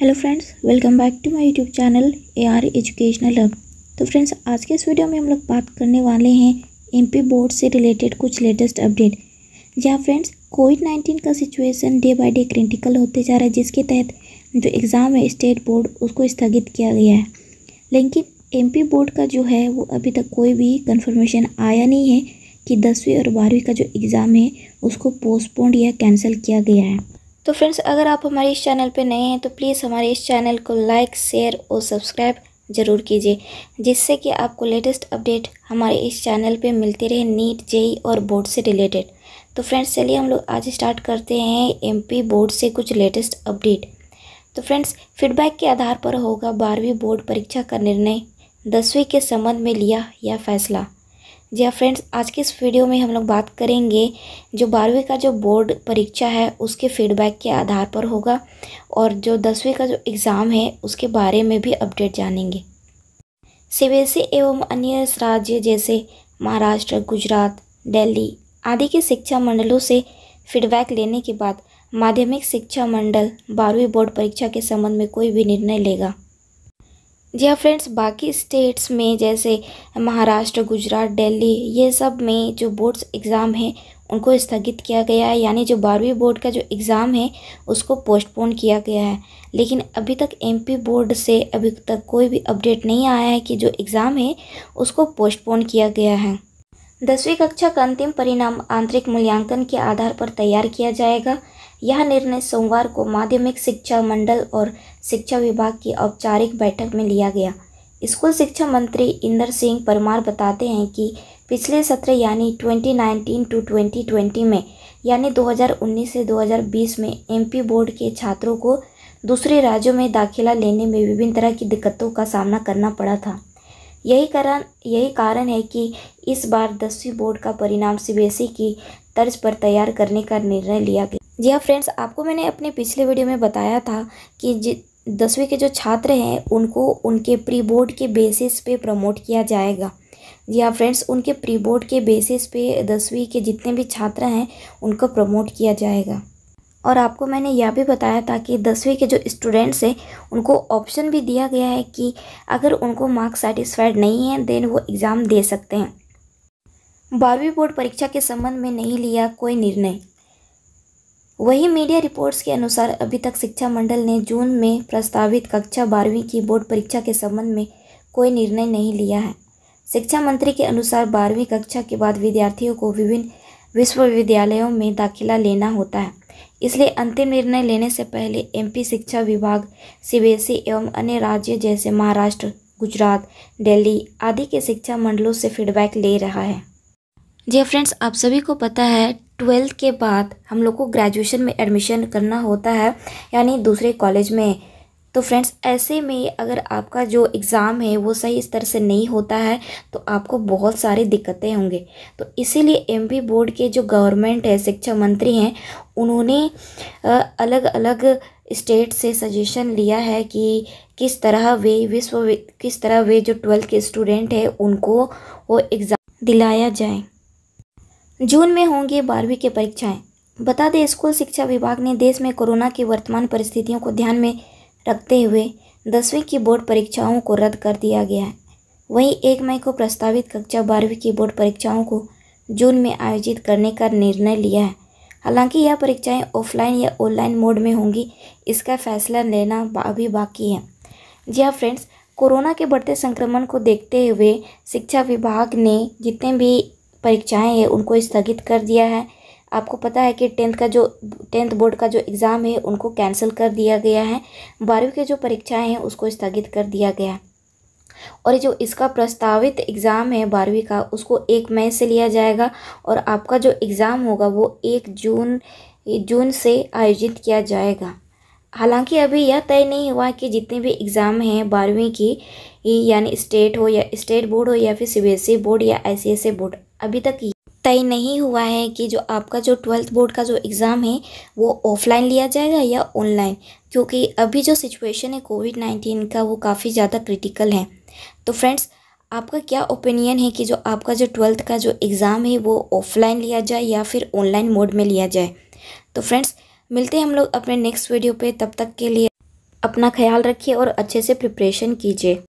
hello friends welcome back to my YouTube channel AR educational hub तो friends आज के इस वीडियो में हम लोग बात करने वाले हैं एमपी बोर्ड से रिलेटेड कुछ लेटेस्ट अपडेट जहाँ फ्रेंड्स कोविड नाइन्टीन का situation day by day critical होते जा रहा है जिसके तहत जो एग्ज़ाम है स्टेट बोर्ड उसको स्थगित किया गया है लेकिन एम बोर्ड का जो है वो अभी तक कोई भी कन्फर्मेशन आया नहीं है कि दसवीं और बारहवीं का जो एग्ज़ाम है उसको पोस्टपोन्ड या कैंसिल किया गया है तो फ्रेंड्स अगर आप हमारे इस चैनल पर नए हैं तो प्लीज़ हमारे इस चैनल को लाइक शेयर और सब्सक्राइब ज़रूर कीजिए जिससे कि आपको लेटेस्ट अपडेट हमारे इस चैनल पे मिलते रहे नीट जेई और बोर्ड से रिलेटेड तो फ्रेंड्स चलिए हम लोग आज स्टार्ट करते हैं एमपी बोर्ड से कुछ लेटेस्ट अपडेट तो फ्रेंड्स फीडबैक के आधार पर होगा बारहवीं बोर्ड परीक्षा का निर्णय दसवीं के संबंध में लिया यह फैसला जी हाँ फ्रेंड्स आज के इस वीडियो में हम लोग बात करेंगे जो बारहवीं का जो बोर्ड परीक्षा है उसके फीडबैक के आधार पर होगा और जो दसवीं का जो एग्ज़ाम है उसके बारे में भी अपडेट जानेंगे सी एवं अन्य राज्य जैसे महाराष्ट्र गुजरात दिल्ली आदि के शिक्षा मंडलों से फीडबैक लेने के बाद माध्यमिक शिक्षा मंडल बारहवीं बोर्ड परीक्षा के संबंध में कोई भी निर्णय लेगा हाँ फ्रेंड्स बाकी स्टेट्स में जैसे महाराष्ट्र गुजरात दिल्ली ये सब में जो बोर्ड्स एग्ज़ाम हैं उनको स्थगित किया गया है यानी जो बारहवीं बोर्ड का जो एग्ज़ाम है उसको पोस्टपोन किया गया है लेकिन अभी तक एमपी बोर्ड से अभी तक कोई भी अपडेट नहीं आया है कि जो एग्ज़ाम है उसको पोस्टपोन किया गया है दसवीं कक्षा का अंतिम परिणाम आंतरिक मूल्यांकन के आधार पर तैयार किया जाएगा यह निर्णय सोमवार को माध्यमिक शिक्षा मंडल और शिक्षा विभाग की औपचारिक बैठक में लिया गया स्कूल शिक्षा मंत्री इंदर सिंह परमार बताते हैं कि पिछले सत्र यानी 2019 टू 2020 में यानी 2019 से 2020 में एमपी बोर्ड के छात्रों को दूसरे राज्यों में दाखिला लेने में विभिन्न तरह की दिक्कतों का सामना करना पड़ा था यही कारण यही कारण है कि इस बार दसवीं बोर्ड का परिणाम सी की तर्ज पर तैयार करने का निर्णय लिया गया जी हाँ फ्रेंड्स आपको मैंने अपने पिछले वीडियो में बताया था कि जि दसवीं के जो छात्र हैं उनको उनके प्री बोर्ड के बेसिस पे प्रमोट किया जाएगा जी हाँ फ्रेंड्स उनके प्री बोर्ड के बेसिस पे दसवीं के जितने भी छात्र हैं उनको प्रमोट किया जाएगा और आपको मैंने यह भी बताया था कि दसवीं के जो स्टूडेंट्स हैं उनको ऑप्शन भी दिया गया है कि अगर उनको मार्क्स सेटिस्फाइड नहीं है देन वो एग्ज़ाम दे सकते हैं बारहवीं बोर्ड परीक्षा के संबंध में नहीं लिया कोई निर्णय वही मीडिया रिपोर्ट्स के अनुसार अभी तक शिक्षा मंडल ने जून में प्रस्तावित कक्षा बारहवीं की बोर्ड परीक्षा के संबंध में कोई निर्णय नहीं लिया है शिक्षा मंत्री के अनुसार बारहवीं कक्षा के बाद विद्यार्थियों को विभिन्न विश्वविद्यालयों में दाखिला लेना होता है इसलिए अंतिम निर्णय लेने से पहले एमपी शिक्षा विभाग सीबीएसई एवं अन्य राज्य जैसे महाराष्ट्र गुजरात दिल्ली आदि के शिक्षा मंडलों से फीडबैक ले रहा है जी फ्रेंड्स आप सभी को पता है ट्वेल्थ के बाद हम लोग को ग्रेजुएशन में एडमिशन करना होता है यानी दूसरे कॉलेज में तो फ्रेंड्स ऐसे में अगर आपका जो एग्ज़ाम है वो सही स्तर से नहीं होता है तो आपको बहुत सारी दिक्कतें होंगे तो इसीलिए एम बोर्ड के जो गवर्नमेंट है शिक्षा मंत्री हैं उन्होंने अलग अलग स्टेट से सजेशन लिया है कि किस तरह वे विश्व किस तरह वे जो ट्वेल्थ के स्टूडेंट हैं उनको वो एग्ज़ाम दिलाया जाए जून में होंगी बारहवीं की परीक्षाएं बता दें स्कूल शिक्षा विभाग ने देश में कोरोना की वर्तमान परिस्थितियों को ध्यान में रखते हुए दसवीं की बोर्ड परीक्षाओं को रद्द कर दिया गया है वहीं एक मई को प्रस्तावित कक्षा बारहवीं की बोर्ड परीक्षाओं को जून में आयोजित करने का निर्णय लिया है हालांकि यह परीक्षाएं ऑफलाइन या ऑनलाइन मोड में होंगी इसका फैसला लेना अभी बाकी है जी हाँ फ्रेंड्स कोरोना के बढ़ते संक्रमण को देखते हुए शिक्षा विभाग ने जितने भी परीक्षाएं हैं उनको स्थगित कर दिया है आपको पता है कि टेंथ का जो टेंथ बोर्ड का जो एग्ज़ाम है उनको कैंसिल कर दिया गया है बारहवीं के जो परीक्षाएं हैं उसको स्थगित कर दिया गया है और जो इसका प्रस्तावित एग्ज़ाम है बारहवीं का उसको एक मई से लिया जाएगा और आपका जो एग्ज़ाम होगा वो एक जून जून से आयोजित किया जाएगा हालांकि अभी यह तय नहीं हुआ कि जितने भी एग्ज़ाम हैं बारहवीं की यानी स्टेट हो या स्टेट बोर्ड हो या फिर ई बोर्ड या ई बोर्ड अभी तक तय नहीं हुआ है कि जो आपका जो ट्वेल्थ बोर्ड का जो एग्ज़ाम है वो ऑफलाइन लिया जाएगा या ऑनलाइन क्योंकि अभी जो सिचुएशन है कोविड नाइन्टीन का वो काफ़ी ज़्यादा क्रिटिकल है तो फ्रेंड्स आपका क्या ओपिनियन है कि जो आपका जो ट्वेल्थ का जो एग्ज़ाम है वो ऑफलाइन लिया जाए या फिर ऑनलाइन मोड में लिया जाए तो फ्रेंड्स मिलते हैं हम लोग अपने नेक्स्ट वीडियो पे तब तक के लिए अपना ख्याल रखिए और अच्छे से प्रिपरेशन कीजिए